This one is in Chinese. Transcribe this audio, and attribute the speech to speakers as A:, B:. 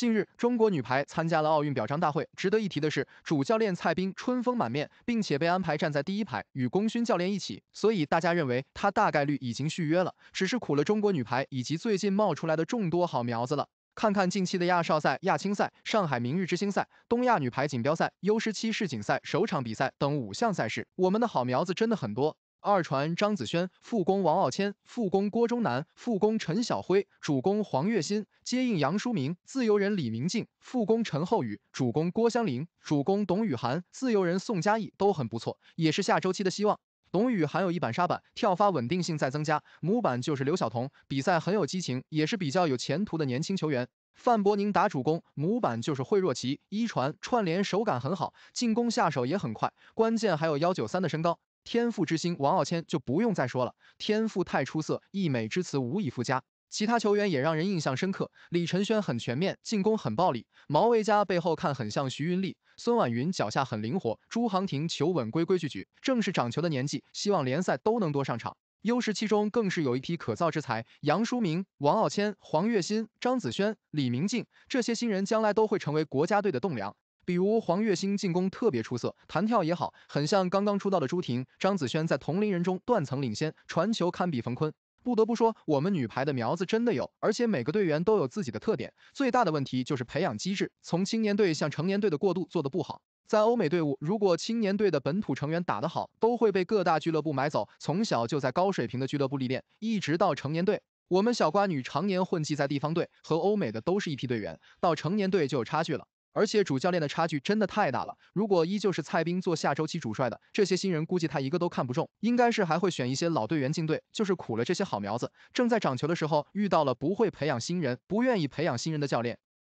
A: 近日，中国女排参加了奥运表彰大会。值得一提的是，主教练蔡斌春风满面，并且被安排站在第一排，与功勋教练一起。所以大家认为他大概率已经续约了，只是苦了中国女排以及最近冒出来的众多好苗子了。看看近期的亚少赛、亚青赛、上海明日之星赛、东亚女排锦标赛、U17 世锦赛首场比赛等五项赛事，我们的好苗子真的很多。二传张子萱，副攻王傲谦，副攻郭忠南，副攻陈晓辉，主攻黄月欣，接应杨舒明，自由人李明静，副攻陈厚宇，主攻郭湘玲，主攻董宇涵，自由人宋佳义都很不错，也是下周期的希望。董宇涵有一板杀板，跳发稳定性在增加，母板就是刘晓彤，比赛很有激情，也是比较有前途的年轻球员。范博宁打主攻，母板就是惠若琪，一传串联手感很好，进攻下手也很快，关键还有幺九三的身高。天赋之星王傲谦就不用再说了，天赋太出色，溢美之词无以复加。其他球员也让人印象深刻，李晨轩很全面，进攻很暴力；毛维嘉背后看很像徐云丽，孙婉云脚下很灵活，朱航婷球稳规规矩矩，正是长球的年纪，希望联赛都能多上场。u 势其中更是有一批可造之才，杨舒明、王傲谦、黄月新、张子萱、李明静这些新人将来都会成为国家队的栋梁。比如黄月星进攻特别出色，弹跳也好，很像刚刚出道的朱婷。张子萱在同龄人中断层领先，传球堪比冯坤。不得不说，我们女排的苗子真的有，而且每个队员都有自己的特点。最大的问题就是培养机制，从青年队向成年队的过渡做得不好。在欧美队伍，如果青年队的本土成员打得好，都会被各大俱乐部买走，从小就在高水平的俱乐部历练，一直到成年队。我们小瓜女常年混迹在地方队，和欧美的都是一批队员，到成年队就有差距了。而且主教练的差距真的太大了。如果依旧是蔡斌做下周期主帅的，这些新人估计他一个都看不中，应该是还会选一些老队员进队，就是苦了这些好苗子。正在涨球的时候，遇到了不会培养新人、不愿意培养新人的教练。